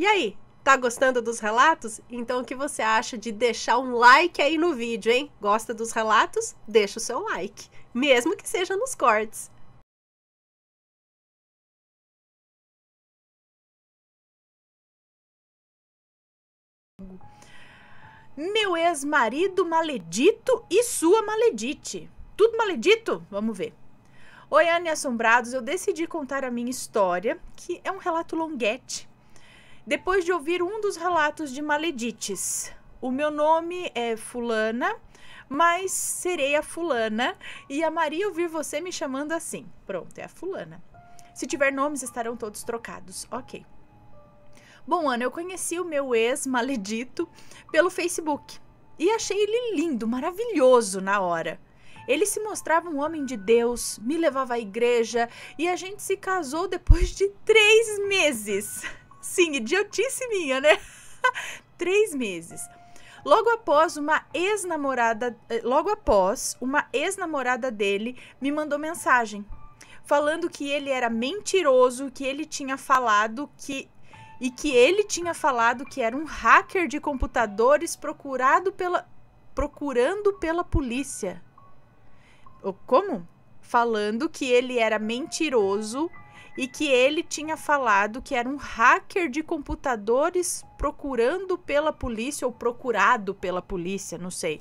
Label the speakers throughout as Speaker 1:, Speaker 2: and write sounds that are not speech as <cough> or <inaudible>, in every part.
Speaker 1: E aí, tá gostando dos relatos? Então o que você acha de deixar um like aí no vídeo, hein? Gosta dos relatos? Deixa o seu like, mesmo que seja nos cortes. Meu ex-marido maledito e sua maledite. Tudo maledito? Vamos ver. Oi, Anne Assombrados, eu decidi contar a minha história, que é um relato longuete, depois de ouvir um dos relatos de Maledites, o meu nome é Fulana, mas serei a Fulana e a Maria ouvir você me chamando assim. Pronto, é a Fulana. Se tiver nomes, estarão todos trocados. Ok. Bom, Ana, eu conheci o meu ex maledito pelo Facebook e achei ele lindo, maravilhoso na hora. Ele se mostrava um homem de Deus, me levava à igreja e a gente se casou depois de três meses. Sim, idiotice minha, né? <laughs> Três meses. Logo após uma ex-namorada, eh, logo após uma ex-namorada dele me mandou mensagem falando que ele era mentiroso, que ele tinha falado que e que ele tinha falado que era um hacker de computadores procurado pela procurando pela polícia. Como? Falando que ele era mentiroso, e que ele tinha falado que era um hacker de computadores procurando pela polícia ou procurado pela polícia, não sei.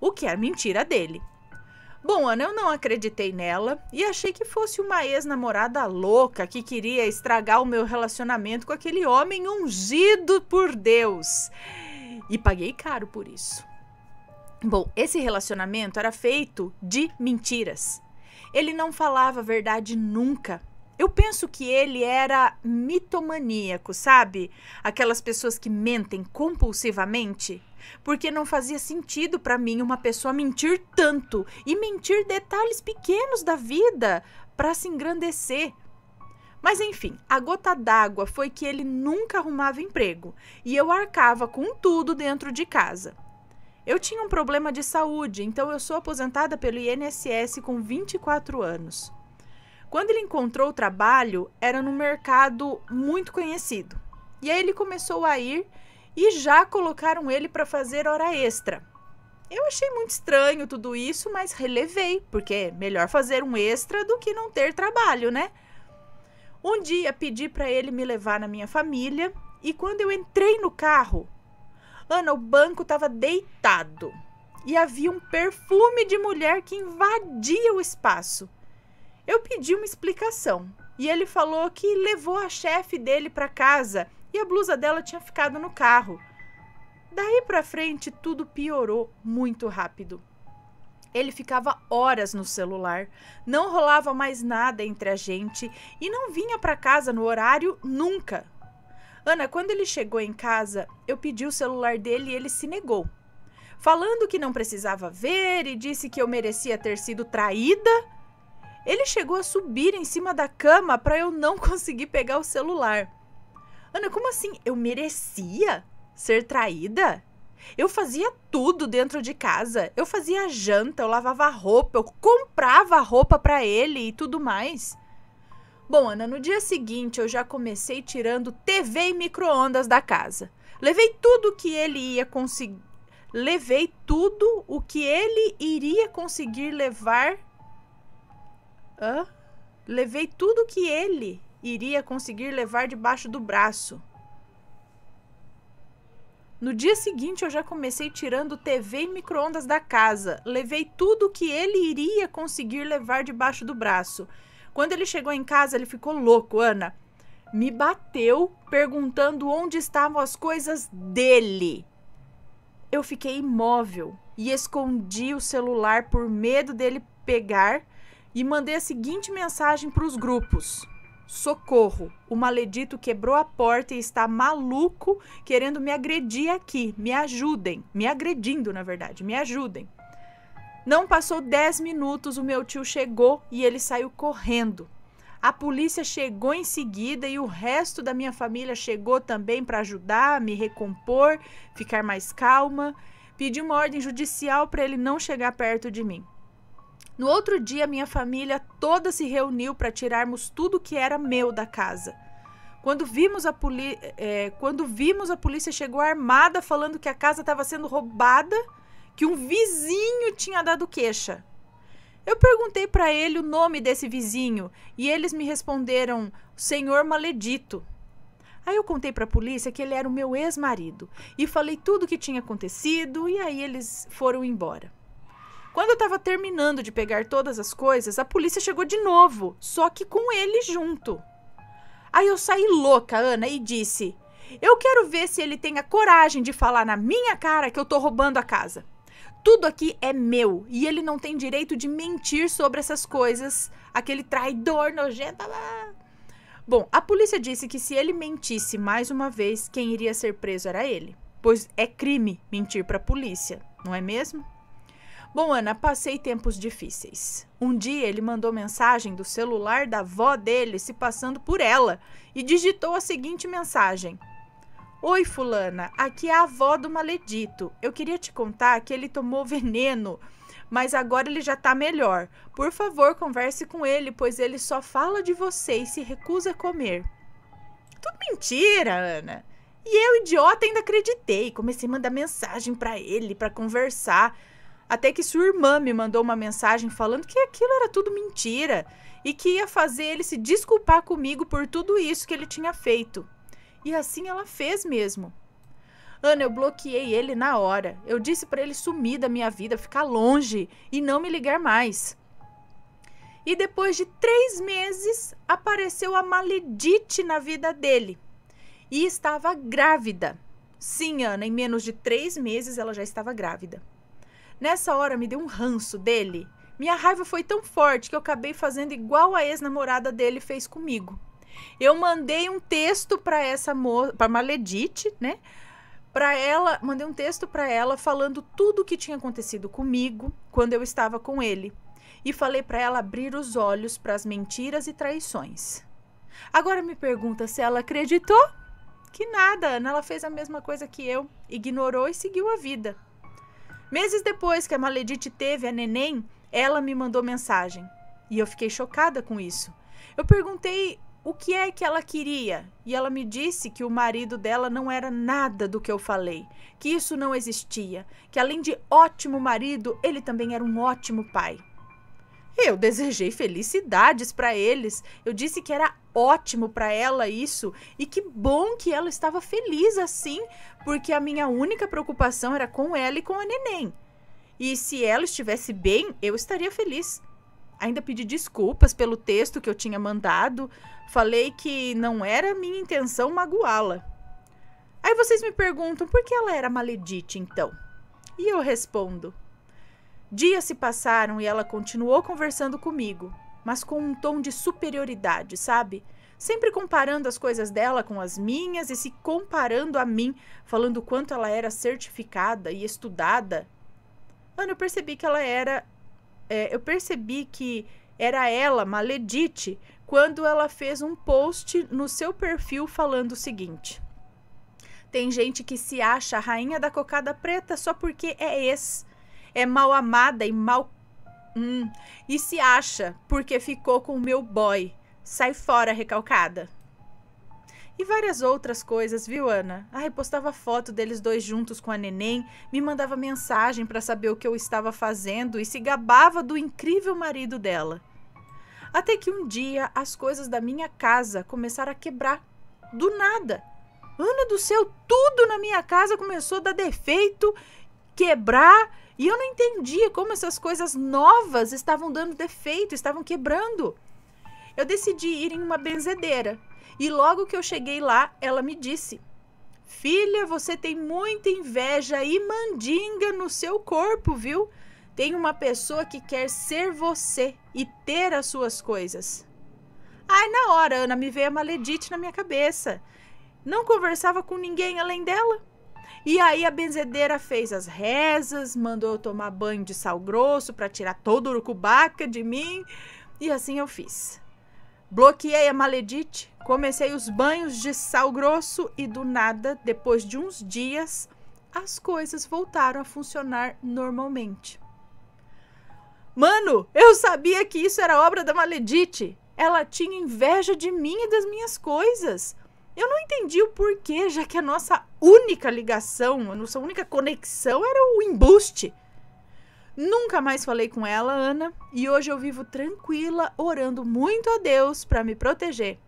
Speaker 1: O que é mentira dele. Bom, Ana, eu não acreditei nela e achei que fosse uma ex-namorada louca que queria estragar o meu relacionamento com aquele homem ungido por Deus. E paguei caro por isso. Bom, esse relacionamento era feito de mentiras. Ele não falava a verdade nunca. Eu penso que ele era mitomaníaco, sabe? Aquelas pessoas que mentem compulsivamente. Porque não fazia sentido para mim uma pessoa mentir tanto e mentir detalhes pequenos da vida para se engrandecer. Mas enfim, a gota d'água foi que ele nunca arrumava emprego e eu arcava com tudo dentro de casa. Eu tinha um problema de saúde, então eu sou aposentada pelo INSS com 24 anos. Quando ele encontrou o trabalho, era num mercado muito conhecido. E aí ele começou a ir e já colocaram ele para fazer hora extra. Eu achei muito estranho tudo isso, mas relevei, porque é melhor fazer um extra do que não ter trabalho, né? Um dia pedi para ele me levar na minha família e quando eu entrei no carro, Ana, o banco estava deitado e havia um perfume de mulher que invadia o espaço. Eu pedi uma explicação e ele falou que levou a chefe dele para casa e a blusa dela tinha ficado no carro. Daí para frente tudo piorou muito rápido. Ele ficava horas no celular, não rolava mais nada entre a gente e não vinha para casa no horário nunca. Ana, quando ele chegou em casa, eu pedi o celular dele e ele se negou, falando que não precisava ver e disse que eu merecia ter sido traída ele chegou a subir em cima da cama para eu não <laughs> conseguir pegar o celular. Ana, como assim? Eu merecia ser traída? Eu fazia tudo dentro de casa. Eu fazia janta, eu lavava roupa, eu comprava roupa para ele e tudo mais. Bom, Ana, no dia seguinte eu já comecei tirando TV e micro-ondas da casa. Levei tudo que ele ia conseguir. Levei tudo o que ele iria conseguir levar Hã? Levei tudo que ele iria conseguir levar debaixo do braço. No dia seguinte, eu já comecei tirando TV e micro-ondas da casa. Levei tudo que ele iria conseguir levar debaixo do braço. Quando ele chegou em casa, ele ficou louco, Ana. Me bateu perguntando onde estavam as coisas dele. Eu fiquei imóvel e escondi o celular por medo dele pegar e mandei a seguinte mensagem para os grupos: Socorro, o maledito quebrou a porta e está maluco querendo me agredir aqui. Me ajudem. Me agredindo, na verdade. Me ajudem. Não passou 10 minutos, o meu tio chegou e ele saiu correndo. A polícia chegou em seguida e o resto da minha família chegou também para ajudar, me recompor, ficar mais calma. Pedi uma ordem judicial para ele não chegar perto de mim. No outro dia, minha família toda se reuniu para tirarmos tudo que era meu da casa. Quando vimos, a poli é, quando vimos a polícia chegou armada falando que a casa estava sendo roubada, que um vizinho tinha dado queixa. Eu perguntei para ele o nome desse vizinho e eles me responderam: Senhor Maledito. Aí eu contei para a polícia que ele era o meu ex-marido e falei tudo o que tinha acontecido e aí eles foram embora. Quando eu tava terminando de pegar todas as coisas, a polícia chegou de novo, só que com ele junto. Aí eu saí louca, Ana, e disse: Eu quero ver se ele tem a coragem de falar na minha cara que eu tô roubando a casa. Tudo aqui é meu e ele não tem direito de mentir sobre essas coisas. Aquele traidor nojento. Lá. Bom, a polícia disse que se ele mentisse mais uma vez, quem iria ser preso era ele, pois é crime mentir para a polícia, não é mesmo? Bom, Ana, passei tempos difíceis. Um dia ele mandou mensagem do celular da avó dele se passando por ela e digitou a seguinte mensagem: Oi, Fulana, aqui é a avó do maledito. Eu queria te contar que ele tomou veneno, mas agora ele já tá melhor. Por favor, converse com ele, pois ele só fala de você e se recusa a comer. Tudo mentira, Ana. E eu, idiota, ainda acreditei. Comecei a mandar mensagem para ele para conversar. Até que sua irmã me mandou uma mensagem falando que aquilo era tudo mentira e que ia fazer ele se desculpar comigo por tudo isso que ele tinha feito. E assim ela fez mesmo. Ana, eu bloqueei ele na hora. Eu disse para ele sumir da minha vida, ficar longe e não me ligar mais. E depois de três meses, apareceu a maledite na vida dele. E estava grávida. Sim, Ana, em menos de três meses ela já estava grávida. Nessa hora me deu um ranço dele. Minha raiva foi tão forte que eu acabei fazendo igual a ex-namorada dele fez comigo. Eu mandei um texto para essa moça, para Maledite, né? Para ela, mandei um texto para ela falando tudo o que tinha acontecido comigo quando eu estava com ele e falei para ela abrir os olhos para as mentiras e traições. Agora me pergunta se ela acreditou? Que nada, Ana, ela fez a mesma coisa que eu, ignorou e seguiu a vida. Meses depois que a Maledite teve a neném, ela me mandou mensagem. E eu fiquei chocada com isso. Eu perguntei o que é que ela queria e ela me disse que o marido dela não era nada do que eu falei, que isso não existia, que além de ótimo marido, ele também era um ótimo pai. Eu desejei felicidades para eles. Eu disse que era ótimo para ela isso e que bom que ela estava feliz assim, porque a minha única preocupação era com ela e com a neném. E se ela estivesse bem, eu estaria feliz. Ainda pedi desculpas pelo texto que eu tinha mandado, falei que não era minha intenção magoá-la. Aí vocês me perguntam por que ela era maledite então? E eu respondo: Dias se passaram e ela continuou conversando comigo, mas com um tom de superioridade, sabe? Sempre comparando as coisas dela com as minhas e se comparando a mim, falando o quanto ela era certificada e estudada. Ana, eu percebi que ela era. É, eu percebi que era ela, Maledite, quando ela fez um post no seu perfil falando o seguinte: Tem gente que se acha a rainha da cocada preta só porque é ex é mal amada e mal. Hum, e se acha porque ficou com o meu boy. Sai fora, recalcada. E várias outras coisas, viu, Ana? Ai, postava foto deles dois juntos com a neném, me mandava mensagem para saber o que eu estava fazendo e se gabava do incrível marido dela. Até que um dia as coisas da minha casa começaram a quebrar. Do nada. Ana do céu, tudo na minha casa começou a dar defeito, quebrar e eu não entendia como essas coisas novas estavam dando defeito, estavam quebrando. Eu decidi ir em uma benzedeira. E logo que eu cheguei lá, ela me disse: Filha, você tem muita inveja e mandinga no seu corpo, viu? Tem uma pessoa que quer ser você e ter as suas coisas. Ai, na hora, Ana, me veio a maledite na minha cabeça. Não conversava com ninguém além dela. E aí a benzedeira fez as rezas, mandou eu tomar banho de sal grosso para tirar todo o urucubaca de mim, e assim eu fiz. Bloqueei a maledite, comecei os banhos de sal grosso e do nada, depois de uns dias, as coisas voltaram a funcionar normalmente. Mano, eu sabia que isso era obra da maledite. Ela tinha inveja de mim e das minhas coisas. Eu não entendi o porquê, já que a nossa única ligação, a nossa única conexão era o embuste. Nunca mais falei com ela, Ana, e hoje eu vivo tranquila, orando muito a Deus para me proteger.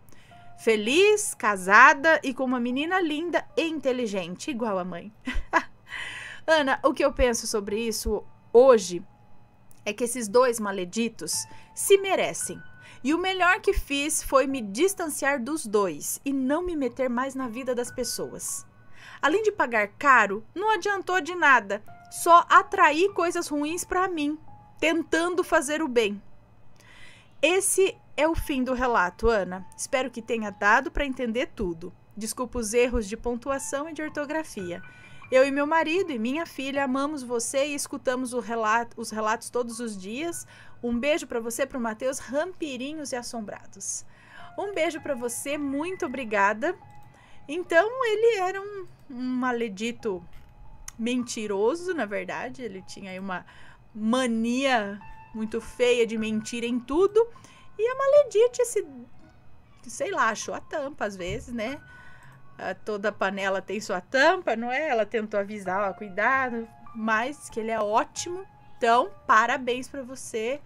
Speaker 1: Feliz, casada e com uma menina linda e inteligente, igual a mãe. <laughs> Ana, o que eu penso sobre isso hoje é que esses dois maleditos se merecem. E o melhor que fiz foi me distanciar dos dois e não me meter mais na vida das pessoas. Além de pagar caro, não adiantou de nada, só atraí coisas ruins para mim, tentando fazer o bem. Esse é o fim do relato, Ana. Espero que tenha dado para entender tudo. Desculpa os erros de pontuação e de ortografia. Eu e meu marido e minha filha amamos você e escutamos relato, os relatos todos os dias. Um beijo para você, para o Matheus, Rampirinhos e Assombrados. Um beijo para você, muito obrigada. Então, ele era um, um maledito mentiroso, na verdade. Ele tinha aí uma mania muito feia de mentir em tudo. E a maledite se, sei lá, achou a tampa às vezes, né? Ah, toda panela tem sua tampa, não é? Ela tentou avisar, ó, cuidado, mas que ele é ótimo. Então, parabéns para você.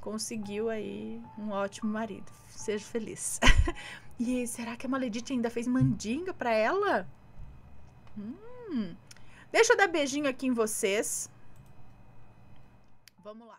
Speaker 1: Conseguiu aí um ótimo marido. Seja feliz. <laughs> e será que a Maledite ainda fez mandinga para ela? Hum. Deixa eu dar beijinho aqui em vocês. Vamos lá.